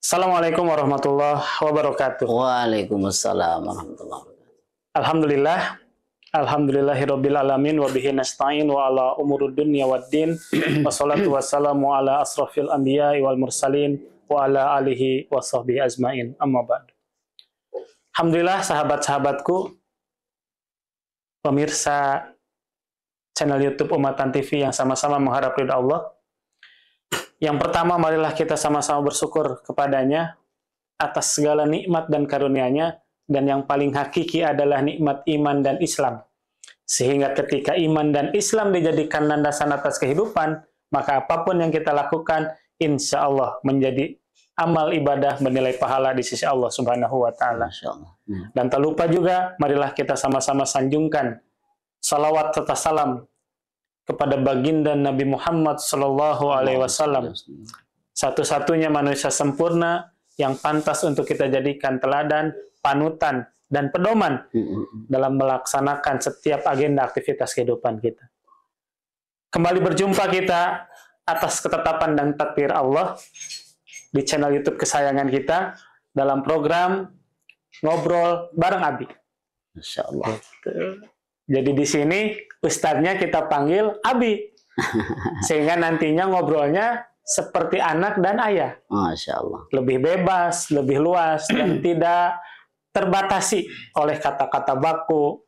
Assalamualaikum warahmatullahi wabarakatuh. Waalaikumsalam warahmatullahi wabarakatuh. Alhamdulillah. Alhamdulillahirabbil alamin wa bihi nasta'in wa ala umurud dunya waddin. Wassalatu wassalamu ala asrafil anbiya wal mursalin wa ala alihi wa sahbihi ajmain. Amma ba'du. Alhamdulillah sahabat-sahabatku pemirsa channel YouTube Umatan TV yang sama-sama mengharap ridha Allah. Yang pertama, marilah kita sama-sama bersyukur kepadanya atas segala nikmat dan karunia-Nya dan yang paling hakiki adalah nikmat iman dan Islam. Sehingga ketika iman dan Islam dijadikan landasan atas kehidupan, maka apapun yang kita lakukan, insya Allah menjadi amal ibadah menilai pahala di sisi Allah Subhanahu wa taala. Hmm. Dan tak lupa juga marilah kita sama-sama sanjungkan salawat serta salam kepada baginda Nabi Muhammad sallallahu alaihi wasallam. Satu-satunya manusia sempurna yang pantas untuk kita jadikan teladan, panutan dan pedoman hmm, hmm, dalam melaksanakan setiap agenda aktivitas kehidupan kita. Kembali berjumpa kita atas ketetapan dan takdir Allah di channel YouTube kesayangan kita dalam program ngobrol bareng Abi. Insya Allah. Gitu. Jadi di sini ustadznya kita panggil Abi, sehingga nantinya ngobrolnya seperti anak dan ayah. Masya Allah. Lebih bebas, lebih luas, dan tidak terbatasi oleh kata-kata baku,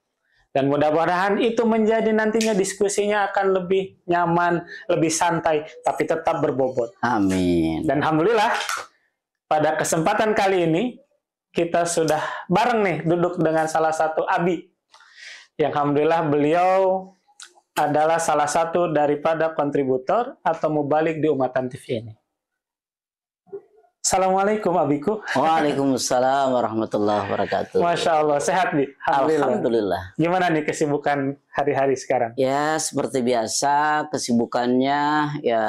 dan mudah-mudahan itu menjadi nantinya diskusinya akan lebih nyaman, lebih santai, tapi tetap berbobot. Amin. Dan Alhamdulillah, pada kesempatan kali ini, kita sudah bareng nih duduk dengan salah satu Abi. Yang Alhamdulillah beliau adalah salah satu daripada kontributor atau mubalik di Umatan TV ini. Assalamualaikum Abiku. Waalaikumsalam warahmatullahi wabarakatuh. Masya Allah, sehat Bi? Alhamdulillah. Alhamdulillah. Gimana nih kesibukan hari-hari sekarang? Ya, seperti biasa kesibukannya ya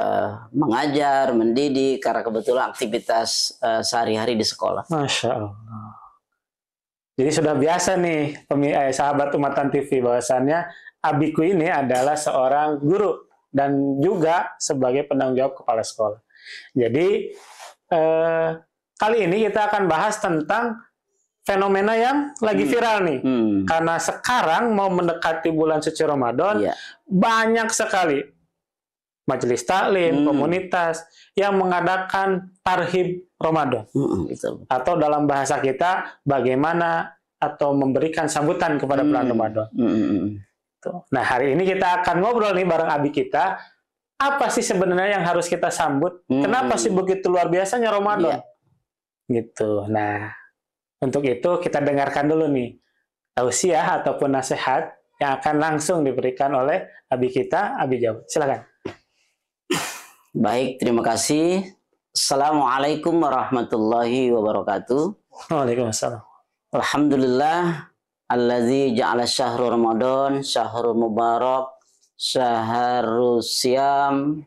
uh, mengajar, mendidik, karena kebetulan aktivitas uh, sehari-hari di sekolah. Masya Allah. Jadi sudah biasa nih eh, sahabat Umatan TV bahwasannya Abiku ini adalah seorang guru dan juga sebagai penanggung jawab kepala sekolah. Jadi eh, kali ini kita akan bahas tentang fenomena yang lagi hmm. viral nih. Hmm. Karena sekarang mau mendekati bulan suci Ramadan, yeah. banyak sekali majelis taklim, hmm. komunitas yang mengadakan tarhib Ramadan. Hmm, Atau dalam bahasa kita bagaimana atau memberikan sambutan kepada hmm. bulan Ramadan. Hmm. hmm, hmm. Nah, hari ini kita akan ngobrol nih bareng abi kita apa sih sebenarnya yang harus kita sambut? Hmm. Kenapa sih begitu luar biasanya Ramadan? Iya. Gitu. Nah, untuk itu kita dengarkan dulu nih tausiah ataupun nasihat yang akan langsung diberikan oleh abi kita, abi jauh. Silakan. Baik, terima kasih. Assalamualaikum warahmatullahi wabarakatuh. Waalaikumsalam. Alhamdulillah, alladzi ja'ala syahrul Ramadan syahrul mubarak syahrul Syam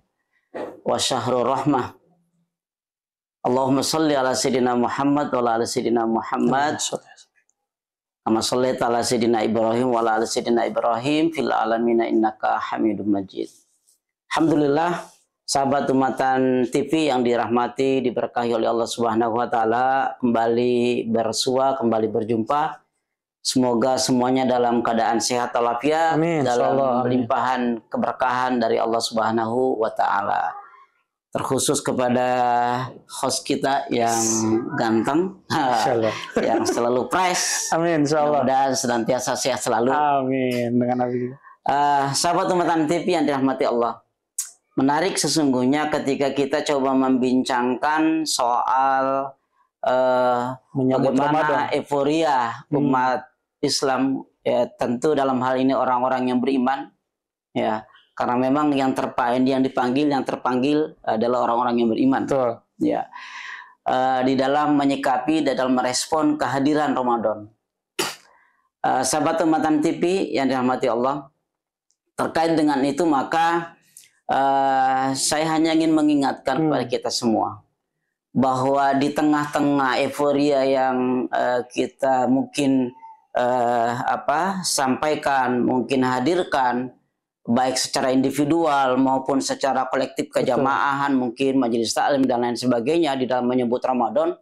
wa syahrul rahmah. Allahumma salli ala sayyidina Muhammad wa ala sayyidina Muhammad. Kama salli ala sayyidina Ibrahim wa ala sayyidina Ibrahim fil alamin innaka Hamidum Majid. Alhamdulillah sahabat umatan TV yang dirahmati diberkahi oleh Allah Subhanahu wa taala kembali bersua, kembali berjumpa Semoga semuanya dalam keadaan sehat walafiat, dalam limpahan keberkahan dari Allah Subhanahu wa taala. Terkhusus kepada host kita yang ganteng, yang selalu fresh, Amin, insyaallah. Dan senantiasa sehat selalu. Amin. Dengan Nabi. Uh, sahabat Umatan TV yang dirahmati Allah. Menarik sesungguhnya ketika kita coba membincangkan soal uh, bagaimana euforia hmm. umat Islam ya tentu dalam hal ini orang-orang yang beriman ya karena memang yang terpain yang dipanggil yang terpanggil adalah orang-orang yang beriman Betul. ya uh, di dalam menyikapi dan dalam merespon kehadiran Ramadan uh, sahabat teman TV yang dirahmati Allah terkait dengan itu maka uh, saya hanya ingin mengingatkan hmm. kepada kita semua bahwa di tengah-tengah euforia yang uh, kita mungkin eh, apa sampaikan mungkin hadirkan baik secara individual maupun secara kolektif kejamaahan Betul. mungkin majelis taklim dan lain sebagainya di dalam menyebut Ramadan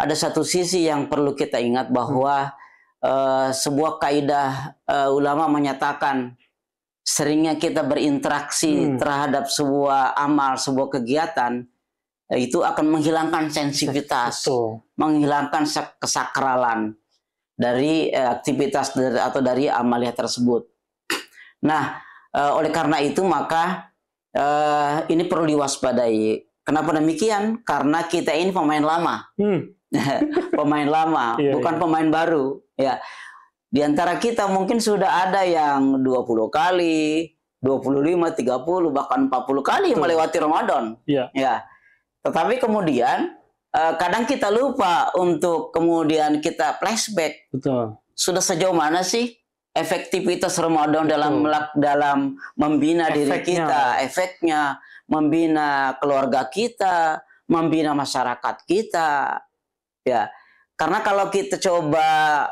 ada satu sisi yang perlu kita ingat bahwa hmm. uh, sebuah kaidah uh, ulama menyatakan seringnya kita berinteraksi hmm. terhadap sebuah amal sebuah kegiatan itu akan menghilangkan sensitivitas, menghilangkan kesakralan dari eh, aktivitas dari, atau dari amaliah tersebut. Nah, eh, oleh karena itu maka eh, ini perlu diwaspadai. Kenapa demikian? Karena kita ini pemain lama, hmm. pemain lama, iya, iya. bukan iya. pemain baru. Ya, di antara kita mungkin sudah ada yang 20 kali, 25, 30, bahkan 40 kali Betul. melewati Ramadan. Iya. Ya. Tetapi kemudian uh, kadang kita lupa untuk kemudian kita flashback. Betul. Sudah sejauh mana sih efektivitas Ramadan dalam dalam dalam membina efeknya. diri kita, efeknya membina keluarga kita, membina masyarakat kita. Ya. Karena kalau kita coba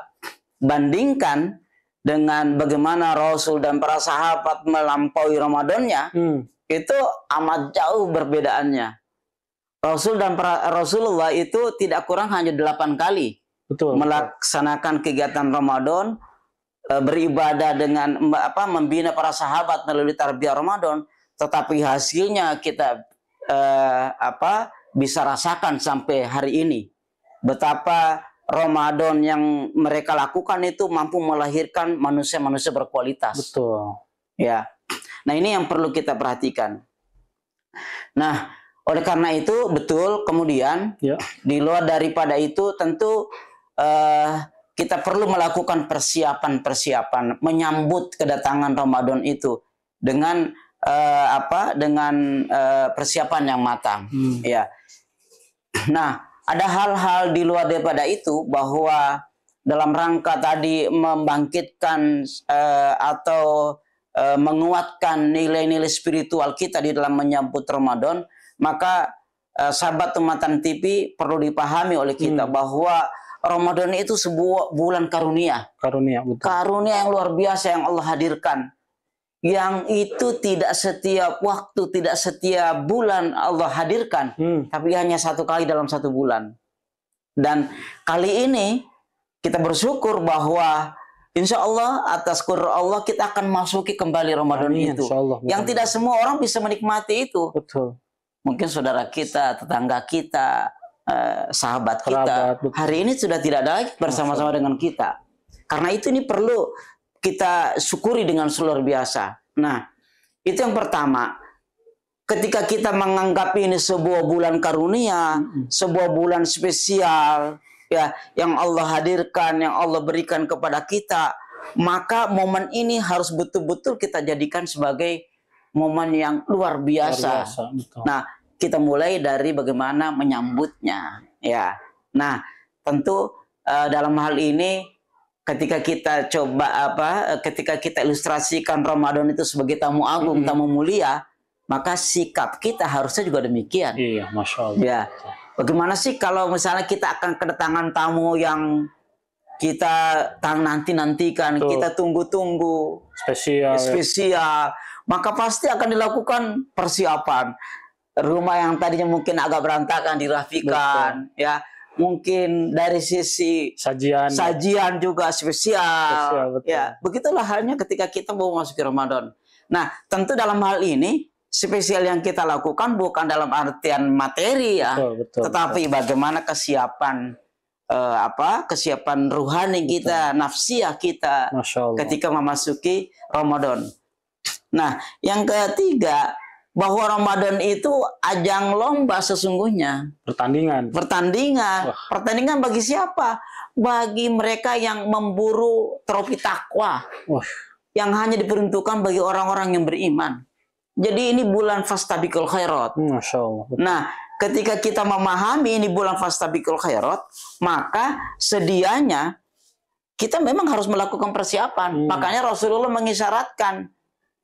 bandingkan dengan bagaimana Rasul dan para sahabat melampaui Ramadannya, hmm. itu amat jauh perbedaannya Rasul dan para Rasulullah itu tidak kurang hanya delapan kali betul, melaksanakan betul. kegiatan Ramadan, e, beribadah dengan apa membina para sahabat melalui tarbiyah Ramadan, tetapi hasilnya kita eh, apa bisa rasakan sampai hari ini betapa Ramadan yang mereka lakukan itu mampu melahirkan manusia-manusia berkualitas. Betul. Ya. Nah, ini yang perlu kita perhatikan. Nah, oleh karena itu betul kemudian ya. di luar daripada itu tentu uh, kita perlu melakukan persiapan-persiapan menyambut kedatangan Ramadan itu dengan uh, apa dengan uh, persiapan yang matang hmm. ya. Nah, ada hal-hal di luar daripada itu bahwa dalam rangka tadi membangkitkan uh, atau uh, menguatkan nilai-nilai spiritual kita di dalam menyambut Ramadan maka eh, sahabat Tematan TV perlu dipahami oleh kita hmm. bahwa Ramadan itu sebuah bulan karunia. Karunia, betul. Karunia yang luar biasa yang Allah hadirkan. Yang itu tidak setiap waktu, tidak setiap bulan Allah hadirkan. Hmm. Tapi hanya satu kali dalam satu bulan. Dan kali ini kita bersyukur bahwa insya Allah atas kur Allah kita akan masuki kembali Ramadan Amin, itu. Allah, yang tidak semua orang bisa menikmati itu. Betul mungkin saudara kita, tetangga kita, eh, sahabat kita, Kerabat. hari ini sudah tidak ada lagi bersama-sama dengan kita. Karena itu ini perlu kita syukuri dengan seluruh biasa. Nah, itu yang pertama. Ketika kita menganggap ini sebuah bulan karunia, sebuah bulan spesial, ya, yang Allah hadirkan, yang Allah berikan kepada kita, maka momen ini harus betul-betul kita jadikan sebagai momen yang luar biasa. Luar biasa Nah, kita mulai dari bagaimana menyambutnya ya. Nah, tentu uh, dalam hal ini ketika kita coba apa eh, ketika kita ilustrasikan Ramadan itu sebagai tamu agung, mm -hmm. tamu mulia, maka sikap kita harusnya juga demikian. Iya, Masya Allah. Ya. Bagaimana sih kalau misalnya kita akan kedatangan tamu yang kita tang nanti nantikan, Tuh. kita tunggu-tunggu spesial, ya. spesial, ya. maka pasti akan dilakukan persiapan rumah yang tadinya mungkin agak berantakan dirapikan Betul. ya mungkin dari sisi sajian sajian juga spesial, spesial ya begitulah halnya ketika kita mau masuk Ramadan nah tentu dalam hal ini spesial yang kita lakukan bukan dalam artian materi ya betul, betul, tetapi betul. bagaimana kesiapan eh, apa kesiapan ruhani kita betul. nafsiah kita ketika memasuki Ramadan nah yang ketiga bahwa Ramadan itu ajang lomba sesungguhnya. Pertandingan. Pertandingan. Wah. Pertandingan bagi siapa? Bagi mereka yang memburu trofi takwa. Yang hanya diperuntukkan bagi orang-orang yang beriman. Jadi ini bulan fastabikul khairat. Nah, ketika kita memahami ini bulan fastabikul khairat, maka sedianya kita memang harus melakukan persiapan. Hmm. Makanya Rasulullah mengisyaratkan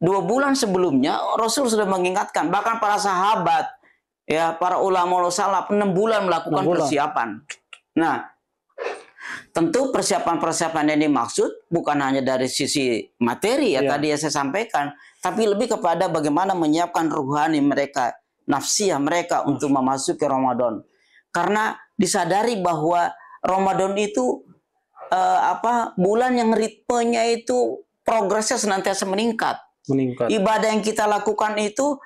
Dua bulan sebelumnya Rasul sudah mengingatkan, bahkan para sahabat, ya para ulama salaf enam bulan melakukan 6 bulan. persiapan. Nah, tentu persiapan-persiapan yang dimaksud bukan hanya dari sisi materi ya, ya tadi yang saya sampaikan, tapi lebih kepada bagaimana menyiapkan ruhani mereka, nafsiyah mereka untuk memasuki Ramadan. Karena disadari bahwa Ramadan itu eh, apa bulan yang ritmenya itu progresnya senantiasa meningkat meningkat. Ibadah yang kita lakukan itu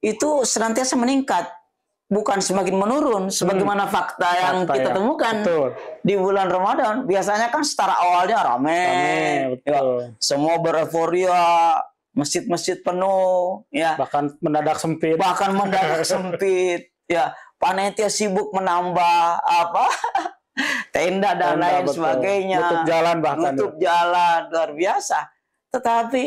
itu senantiasa meningkat, bukan semakin menurun sebagaimana hmm. fakta yang fakta kita ya. temukan betul. di bulan Ramadan. Biasanya kan setara awalnya rame. rame ya, semua bereforia, masjid-masjid penuh ya. Bahkan mendadak sempit. Bahkan mendadak sempit ya. Panitia sibuk menambah apa? tenda dan tenda, lain betul. sebagainya. Tutup jalan bahkan. Tutup ya. jalan luar biasa. Tetapi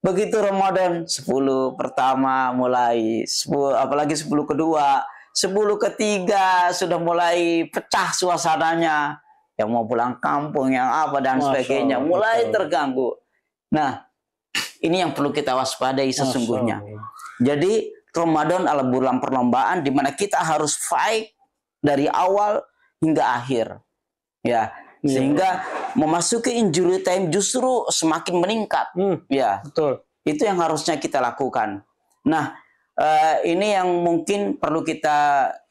Begitu Ramadan 10 pertama mulai 10 apalagi 10 kedua, 10 ketiga sudah mulai pecah suasananya. Yang mau pulang kampung, yang apa dan Masya sebagainya mulai terganggu. Nah, ini yang perlu kita waspadai sesungguhnya. Jadi Ramadan adalah bulan perlombaan di mana kita harus fight dari awal hingga akhir. Ya, Iya. sehingga memasuki injury time justru semakin meningkat. Hmm, ya, betul. Itu yang harusnya kita lakukan. Nah, uh, ini yang mungkin perlu kita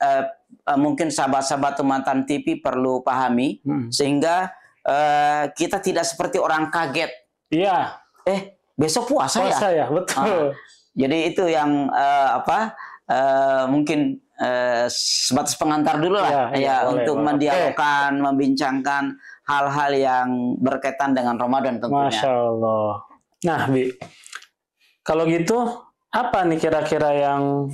uh, uh, mungkin sahabat-sahabat teman-teman TV perlu pahami hmm. sehingga uh, kita tidak seperti orang kaget. Iya. Eh, besok puasa, ya? puasa ya? ya, betul. Uh, jadi itu yang uh, apa? Uh, mungkin eh, sebatas pengantar dulu lah ya, ya, ya boleh, untuk boleh. mendialogkan, okay. membincangkan hal-hal yang berkaitan dengan Ramadan tentunya. Masya Allah. Nah, Bi, kalau gitu apa nih kira-kira yang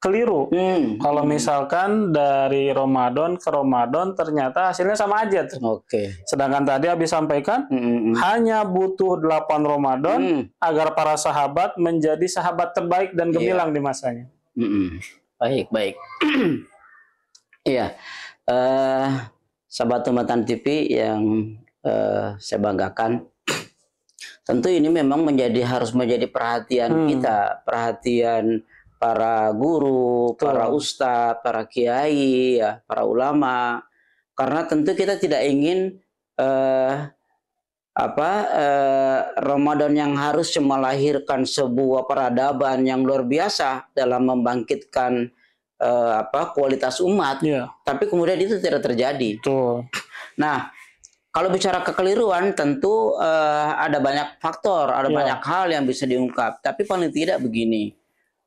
keliru? Hmm. Kalau hmm. misalkan dari Ramadan ke Ramadan ternyata hasilnya sama aja. Oke. Okay. Sedangkan tadi habis sampaikan hmm, hmm, hmm. hanya butuh 8 Ramadan hmm. agar para sahabat menjadi sahabat terbaik dan gemilang yeah. di masanya. Hmm. hmm. Baik, baik. Iya, eh, sahabat Tumatan TV yang eh, saya banggakan, tentu ini memang menjadi harus menjadi perhatian hmm. kita, perhatian para guru, Tuh. para ustadz, para kiai, ya, para ulama, karena tentu kita tidak ingin eh, apa eh, Ramadan yang harus melahirkan sebuah peradaban yang luar biasa dalam membangkitkan eh, apa kualitas umat. Yeah. Tapi kemudian itu tidak terjadi. Betul. Nah, kalau bicara kekeliruan tentu eh, ada banyak faktor, ada yeah. banyak hal yang bisa diungkap. Tapi paling tidak begini.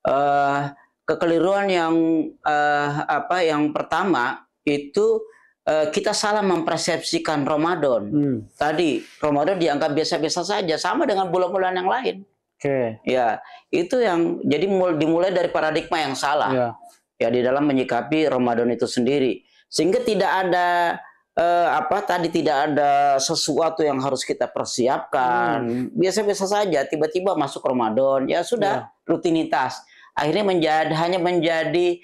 Eh, kekeliruan yang eh, apa yang pertama itu Eh, kita salah mempersepsikan Ramadan. Hmm. Tadi Ramadan dianggap biasa-biasa saja sama dengan bulan-bulan yang lain. Oke. Okay. Ya, itu yang jadi dimulai dari paradigma yang salah. Yeah. Ya, di dalam menyikapi Ramadan itu sendiri. Sehingga tidak ada eh, apa tadi tidak ada sesuatu yang harus kita persiapkan. Hmm. Biasa-biasa saja tiba-tiba masuk Ramadan. Ya sudah, yeah. rutinitas. Akhirnya menjadi hanya menjadi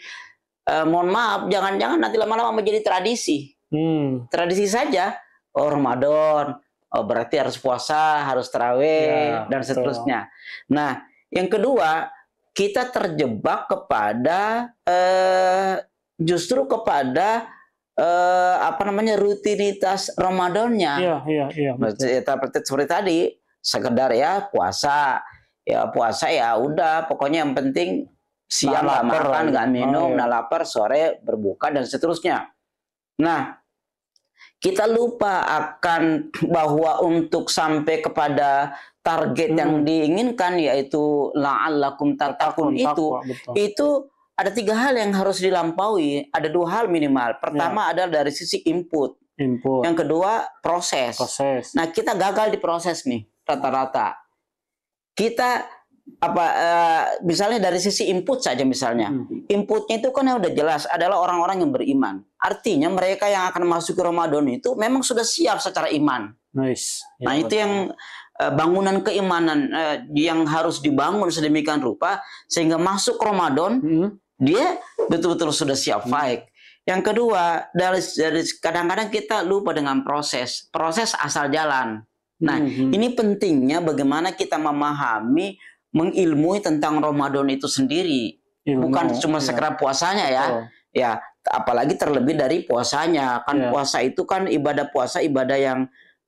eh, mohon maaf, jangan-jangan nanti lama-lama menjadi tradisi. Hmm. Tradisi saja. Oh Ramadan, oh berarti harus puasa, harus terawih, ya, dan betul. seterusnya. Nah, yang kedua, kita terjebak kepada eh, justru kepada eh, apa namanya rutinitas Ramadannya. Iya, iya, iya. Seperti, ya, seperti tadi, sekedar ya puasa, ya puasa ya udah, pokoknya yang penting siang nggak makan nggak minum oh, iya. lapar sore berbuka dan seterusnya nah kita lupa akan bahwa untuk sampai kepada target hmm. yang diinginkan yaitu la'allakum tatakun itu takwa, itu, itu ada tiga hal yang harus dilampaui ada dua hal minimal pertama ya. adalah dari sisi input input yang kedua proses proses nah kita gagal di proses nih rata-rata kita apa uh, misalnya dari sisi input saja misalnya hmm. inputnya itu kan yang udah jelas adalah orang-orang yang beriman artinya mereka yang akan masuk ke Ramadan itu memang sudah siap secara iman nice ya, nah itu yang uh, bangunan keimanan uh, yang harus dibangun sedemikian rupa sehingga masuk ke Ramadan hmm. dia betul-betul sudah siap hmm. baik yang kedua dari dari kadang-kadang kita lupa dengan proses proses asal jalan nah hmm. hmm. ini pentingnya bagaimana kita memahami mengilmui tentang Ramadan itu sendiri. Ilmu, Bukan cuma iya. sekedar puasanya ya. Oh. Ya, apalagi terlebih dari puasanya. Kan yeah. puasa itu kan ibadah puasa ibadah yang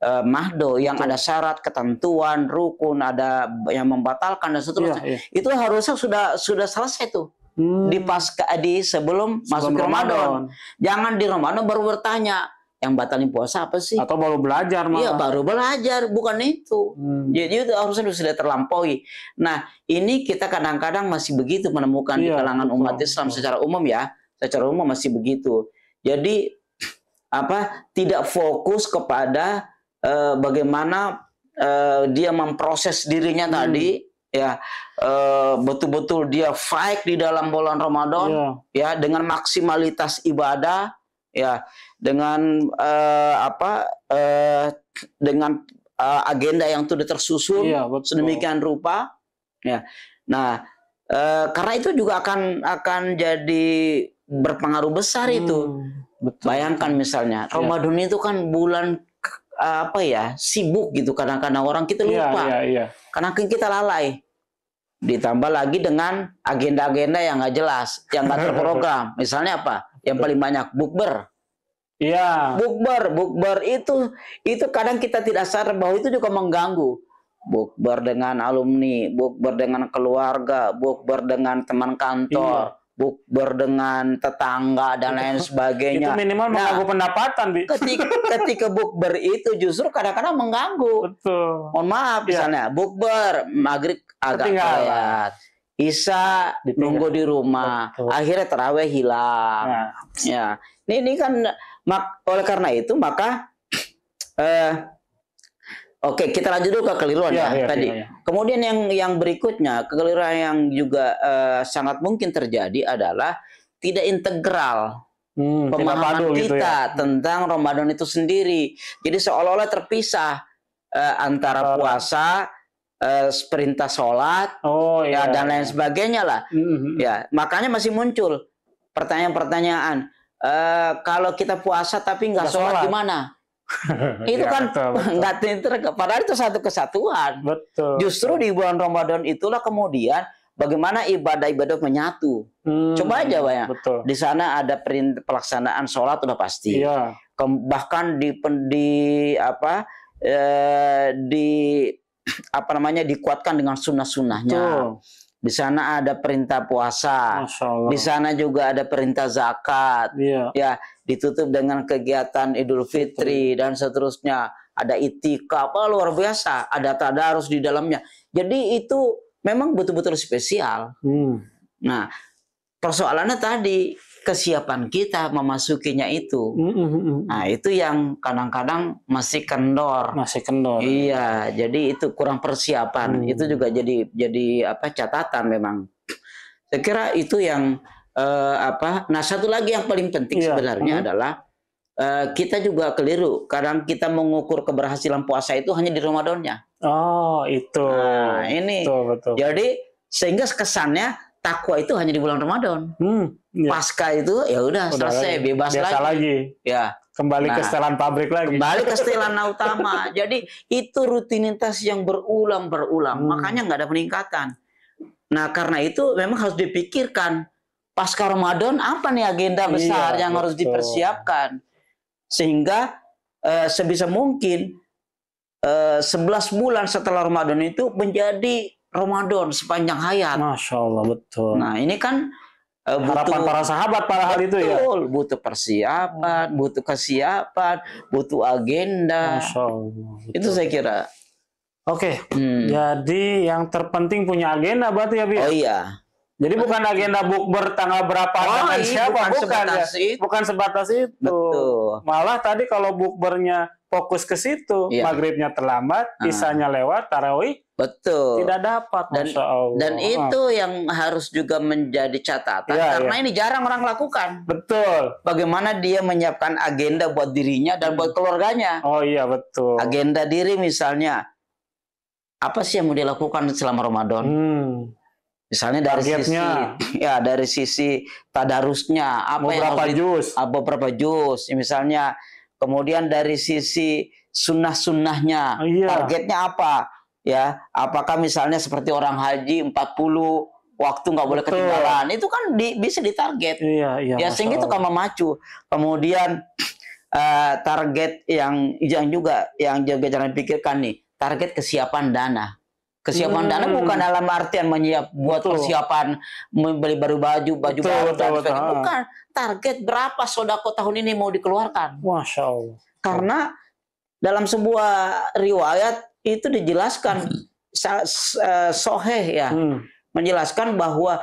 eh, mahdo yang ada syarat ketentuan rukun ada yang membatalkan dan seterusnya yeah, yeah. itu harusnya sudah sudah selesai tuh hmm. di pasca di sebelum, sebelum masuk Ramadan. Ramadan jangan di Ramadan baru bertanya yang batalin puasa apa sih? Atau baru belajar malah. Iya, baru belajar, bukan itu. Hmm. Jadi itu harusnya sudah terlampaui. Nah, ini kita kadang-kadang masih begitu menemukan iya, di kalangan betul, umat Islam secara umum ya, secara umum masih begitu. Jadi apa? Tidak fokus kepada uh, bagaimana uh, dia memproses dirinya hmm. tadi ya eh, betul-betul dia fight di dalam bulan Ramadan yeah. ya dengan maksimalitas ibadah ya dengan uh, apa uh, dengan uh, agenda yang sudah tersusun iya, sedemikian rupa ya nah uh, karena itu juga akan akan jadi berpengaruh besar hmm, itu betul. bayangkan misalnya ya. Ramadan itu kan bulan apa ya sibuk gitu kadang-kadang orang kita iya, lupa ya, ya, karena kita lalai ditambah lagi dengan agenda-agenda yang nggak jelas yang nggak terprogram misalnya apa yang paling banyak bukber Iya. Bukber, bukber itu itu kadang kita tidak sadar bahwa itu juga mengganggu. Bukber dengan alumni, bukber dengan keluarga, bukber dengan teman kantor, iya. bukber dengan tetangga dan lain sebagainya. Itu minimal nah, mengganggu pendapatan, Bi. Ketika, ketika bukber itu justru kadang-kadang mengganggu. Betul. Mohon maaf iya. misalnya, bukber maghrib agak telat. Isa Ditinggal. nunggu di rumah, Betul. akhirnya terawih hilang. Nah. Ya, ini, ini kan Mak, oleh karena itu maka uh, Oke, kita lanjut dulu ke keliruan yeah, ya, yeah, tadi. Yeah, yeah. Kemudian yang yang berikutnya kekeliruan yang juga uh, sangat mungkin terjadi adalah tidak integral hmm, pemahaman gitu kita gitu ya. tentang Ramadan itu sendiri. Jadi seolah-olah terpisah eh, antara puasa, eh, perintah sholat, oh, ya, iya. ya dan iya. lain sebagainya lah. Mm -hmm. Ya, makanya masih muncul pertanyaan-pertanyaan uh, kalau kita puasa tapi nggak sholat gimana? itu ya, kan nggak tinter, Padahal itu satu kesatuan. Betul. Justru betul. di bulan Ramadan itulah kemudian bagaimana ibadah-ibadah menyatu. Hmm, Coba aja ya. Betul. Di sana ada perintah pelaksanaan sholat udah pasti. Iya. Bahkan di, di apa eh, di apa namanya dikuatkan dengan sunnah-sunnahnya. Di sana ada perintah puasa. Di sana juga ada perintah zakat. Iya. Ya, ditutup dengan kegiatan Idul Fitri, Fitri. dan seterusnya. Ada itikaf, oh, luar biasa. Ada tadarus di dalamnya. Jadi itu memang betul-betul spesial. Hmm. Nah, persoalannya tadi kesiapan kita memasukinya itu. Hmm, hmm, hmm, nah, itu yang kadang-kadang masih kendor. Masih kendor. Iya, jadi itu kurang persiapan. Hmm. Itu juga jadi jadi apa catatan memang. Saya kira itu yang uh, apa. Nah, satu lagi yang paling penting iya. sebenarnya hmm. adalah Uh, kita juga keliru. Kadang kita mengukur keberhasilan puasa itu hanya di Ramadannya. Oh, itu. Nah, ini. Betul, betul. Jadi sehingga kesannya takwa itu hanya di bulan Ramadan. Hmm, iya. Pasca itu ya udah selesai bebas Biasa lagi. lagi. Ya. Kembali nah, ke setelan pabrik lagi. Kembali ke setelan utama. Jadi itu rutinitas yang berulang berulang. Hmm. Makanya nggak ada peningkatan. Nah karena itu memang harus dipikirkan pasca Ramadan apa nih agenda iya, besar yang betul. harus dipersiapkan sehingga eh, sebisa mungkin eh, 11 bulan setelah Ramadan itu menjadi Ramadan sepanjang hayat. Masya Allah betul. Nah ini kan uh, butuh, para sahabat pada hal itu ya. Betul, butuh persiapan, hmm. butuh kesiapan, butuh agenda. Masya Allah. Betul. Itu saya kira. Oke, hmm. jadi yang terpenting punya agenda berarti ya, Bi? Oh iya. Jadi bukan agenda bukber tanggal berapa oh, dengan iya, siapa, bukan, bukan ya? sebatas ya. Itu. Bukan sebatas itu. Betul. Malah tadi kalau bukbernya fokus ke situ, iya. maghribnya terlambat, hmm. isanya lewat, tarawih Betul. Tidak dapat. Dan, dan itu yang harus juga menjadi catatan ya, karena ya. ini jarang orang lakukan. Betul. Bagaimana dia menyiapkan agenda buat dirinya dan hmm. buat keluarganya. Oh iya betul. Agenda diri misalnya apa sih yang mau dilakukan selama Ramadan? Hmm. Misalnya dari sisi ya dari sisi tadarusnya apa beberapa yang harus, jus. Apa ah, berapa jus? Ya, misalnya kemudian dari sisi sunnah-sunnahnya. Oh, iya. Targetnya apa? ya apakah misalnya seperti orang haji 40 waktu nggak boleh Betul. ketinggalan itu kan di, bisa ditarget iya, iya, ya sehingga itu kan memacu kemudian uh, target yang yang juga yang juga jangan pikirkan nih target kesiapan dana kesiapan hmm. dana bukan dalam artian menyiap buat betul. persiapan membeli baru baju baju betul, baru betul, dan betul. Ah. bukan target berapa sodako tahun ini mau dikeluarkan masya allah karena dalam sebuah riwayat itu dijelaskan hmm. soheh ya hmm. menjelaskan bahwa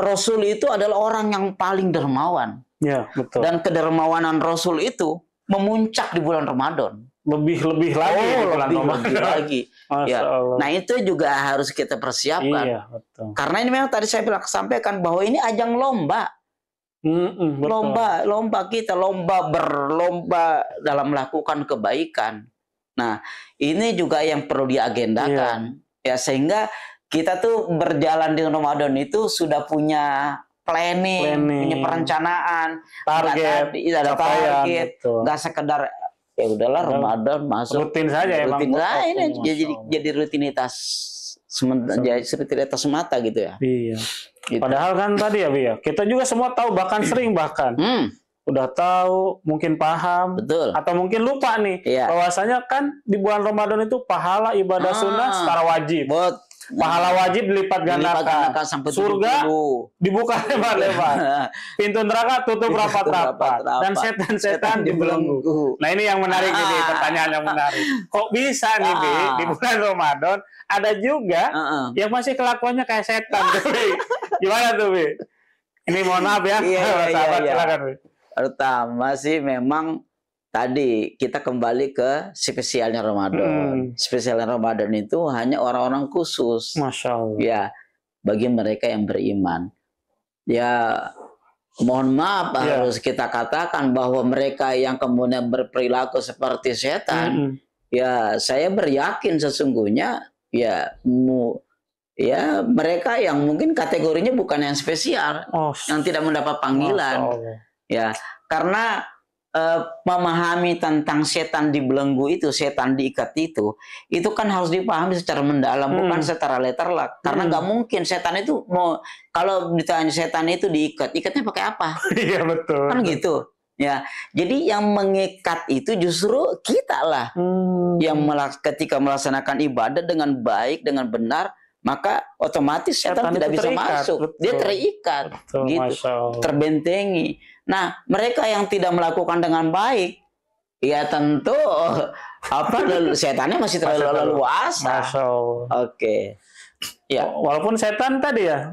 Rasul itu adalah orang yang paling dermawan. Ya, betul. Dan kedermawanan Rasul itu memuncak di bulan Ramadan. Lebih lebih lagi oh, di lebih, Ramadan. lagi. Ya. Nah, itu juga harus kita persiapkan. Iya, betul. Karena ini memang tadi saya bilang sampaikan bahwa ini ajang lomba. Mm -mm, Lomba, lomba kita, lomba berlomba dalam melakukan kebaikan. Nah, ini juga yang perlu diagendakan. Yeah. Ya, sehingga kita tuh berjalan di Ramadan itu sudah punya planning, planning. punya perencanaan, target, nggak ada target, nggak sekedar ya udahlah Ramadan masuk rutin saja rutin ya, lah ini jadi jadi rutinitas sementara jadi rutinitas semata gitu ya. Iya. Gitu. Padahal kan tadi ya, Bia, ya, kita juga semua tahu bahkan sering bahkan hmm udah tahu, mungkin paham, betul. Atau mungkin lupa nih, iya. bahwasanya kan di bulan Ramadan itu pahala ibadah ah, sunnah secara wajib. But, pahala wajib dilipat gandakan. Surga dibuka lebar-lebar. Pintu neraka tutup rapat-rapat. Dan setan-setan dibelenggu. Nah ini yang menarik ah. ini pertanyaan yang menarik. Kok bisa nih Bi, ah. di bulan Ramadan ada juga uh -uh. yang masih kelakuannya kayak setan. jadi Gimana tuh Bi? Ini mohon maaf ya, iya, iya sahabat iya, iya. silakan Bi. Pertama sih memang tadi kita kembali ke spesialnya Ramadan. Hmm. Spesialnya Ramadan itu hanya orang-orang khusus. Masya Allah. Ya, bagi mereka yang beriman. Ya, mohon maaf ya. harus kita katakan bahwa mereka yang kemudian berperilaku seperti setan, -hmm. ya saya beryakin sesungguhnya ya mu ya mereka yang mungkin kategorinya bukan yang spesial, oh. yang tidak mendapat panggilan. Oh, ya karena eh, memahami tentang setan di belenggu itu setan diikat itu itu kan harus dipahami secara mendalam hmm. bukan secara lah. karena hmm. nggak hmm. mungkin setan itu mau kalau ditanya setan itu diikat ikatnya pakai apa iya betul kan gitu ya jadi yang mengikat itu justru kita lah hmm. yang melak ketika melaksanakan ibadah dengan baik dengan benar maka otomatis setan, setan tidak bisa terikat. masuk. Betul. Dia terikat, Betul, gitu, terbentengi. Nah, mereka yang tidak melakukan dengan baik, ya tentu apa setannya masih terlalu leluasa. Oke. Okay. Ya, walaupun setan tadi ya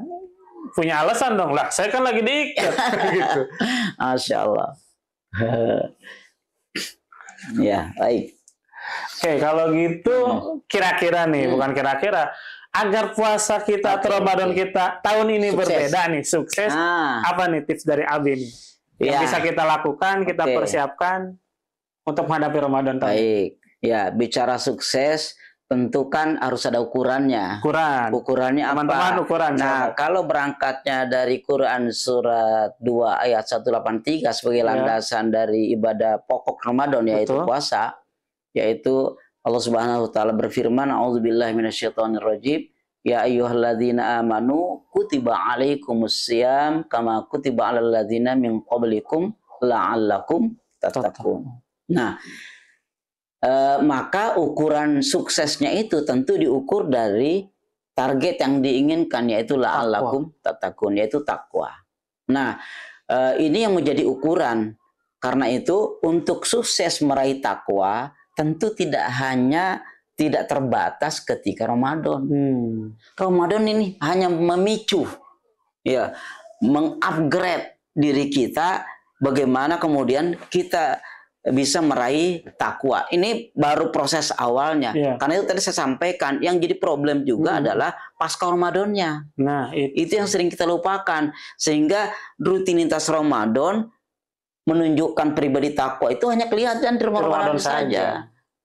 punya alasan dong lah. Saya kan lagi diikat gitu. Masya Allah. ya, baik. Oke, kalau gitu hmm. kira-kira nih, hmm. bukan kira-kira, agar puasa kita okay, atau Ramadan okay. kita tahun ini sukses. berbeda nih, sukses. Ah. Apa nih tips dari Abi nih? yang ya. bisa kita lakukan, kita okay. persiapkan untuk menghadapi Ramadan tahun Baik. Ya, bicara sukses tentukan harus ada ukurannya. Ukuran. Ukurannya apa? Teman-teman ukuran. Nah, sahabat. kalau berangkatnya dari Quran surat 2 ayat 183 sebagai ya. landasan dari ibadah pokok Ramadan yaitu puasa, yaitu Allah Subhanahu wa taala berfirman, "A'udzubillahi minasyaitonirrajim." Ya ayyuhalladzina amanu kutiba alaikumus siyam kama kutiba alal ladzina min qablikum la'allakum tattaqun. Nah, e, maka ukuran suksesnya itu tentu diukur dari target yang diinginkan yaitu la'allakum tattaqun yaitu takwa. Nah, e, ini yang menjadi ukuran. Karena itu untuk sukses meraih takwa tentu tidak hanya tidak terbatas ketika Ramadan. Hmm. Ramadan ini hanya memicu, ya, mengupgrade diri kita. Bagaimana kemudian kita bisa meraih takwa. Ini baru proses awalnya. Ya. Karena itu tadi saya sampaikan, yang jadi problem juga hmm. adalah pasca Ramadannya. Nah, itu. itu yang sering kita lupakan. Sehingga rutinitas Ramadan menunjukkan pribadi takwa itu hanya kelihatan di Ramadan, Ramadan saja. saja.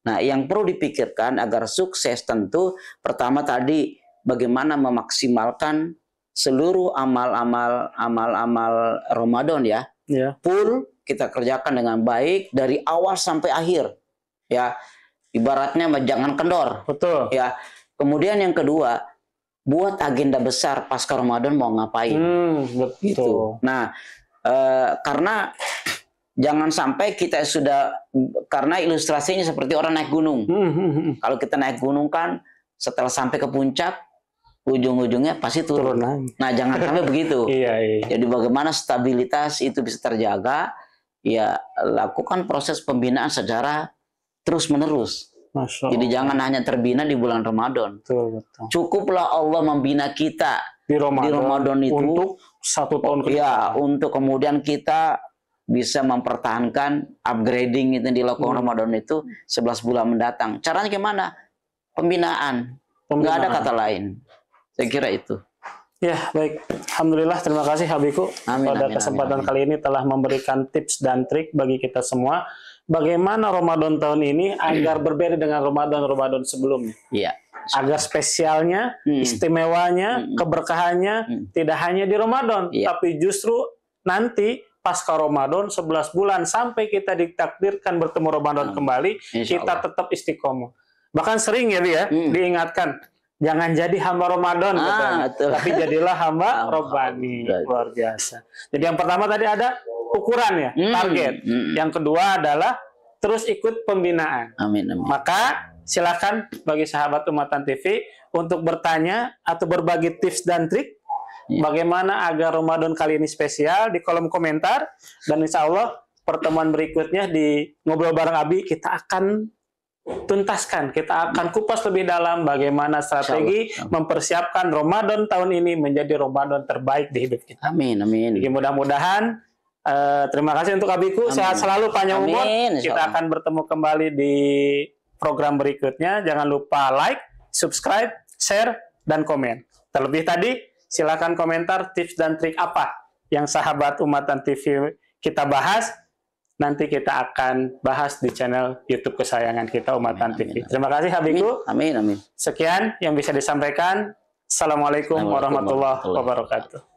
Nah, yang perlu dipikirkan agar sukses tentu pertama tadi bagaimana memaksimalkan seluruh amal-amal amal-amal Ramadan ya. Ya. Full kita kerjakan dengan baik dari awal sampai akhir. Ya. Ibaratnya jangan kendor. Betul. Ya. Kemudian yang kedua, buat agenda besar pasca Ramadan mau ngapain. Hmm, betul. Gitu. Nah, e, karena jangan sampai kita sudah karena ilustrasinya seperti orang naik gunung. Hmm, hmm, hmm. Kalau kita naik gunung kan setelah sampai ke puncak ujung-ujungnya pasti turun. turun lagi. Nah, jangan sampai begitu. iya, iya. Jadi bagaimana stabilitas itu bisa terjaga? Ya, lakukan proses pembinaan secara terus-menerus. Jadi jangan hanya terbina di bulan Ramadan. Betul, betul. Cukuplah Allah membina kita di Ramadan, di Ramadan itu untuk satu tahun ke ya, untuk kemudian kita bisa mempertahankan upgrading itu di dilakukan hmm. Ramadan itu 11 bulan mendatang. Caranya gimana? Pembinaan. Pembinaan. ada kata lain. Saya kira itu. Ya, baik. Alhamdulillah, terima kasih Habiku amin, pada amin, kesempatan amin, amin. kali ini telah memberikan tips dan trik bagi kita semua bagaimana Ramadan tahun ini agar hmm. berbeda dengan Ramadan-Ramadan sebelumnya. Iya. Agar spesialnya, hmm. istimewanya, hmm. keberkahannya hmm. tidak hanya di Ramadan, ya. tapi justru nanti pasca Ramadan 11 bulan sampai kita ditakdirkan bertemu Ramadan hmm. kembali kita tetap istiqomah. Bahkan sering ya dia ya, hmm. diingatkan jangan jadi hamba Ramadan ah, tapi jadilah hamba Robani luar biasa. Jadi yang pertama tadi ada ukuran ya, hmm. target. Hmm. Yang kedua adalah terus ikut pembinaan. Amin amin. Maka silakan bagi sahabat Umatan TV untuk bertanya atau berbagi tips dan trik ya. bagaimana agar Ramadan kali ini spesial di kolom komentar dan insya Allah pertemuan berikutnya di ngobrol bareng Abi kita akan tuntaskan. Kita akan kupas lebih dalam bagaimana strategi mempersiapkan Ramadan tahun ini menjadi Ramadan terbaik di hidup kita. Amin, amin. Jadi mudah-mudahan uh, terima kasih untuk abiku amin. sehat selalu panjang amin. umur. Kita akan bertemu kembali di program berikutnya. Jangan lupa like, subscribe, share dan komen. Terlebih tadi Silakan komentar tips dan trik apa yang sahabat umat Umatan TV kita bahas. Nanti kita akan bahas di channel YouTube kesayangan kita umat amin, TV. Amin, Terima kasih Habiku. Amin, amin. Sekian yang bisa disampaikan. Assalamualaikum, Assalamualaikum warahmatullahi wabarakatuh.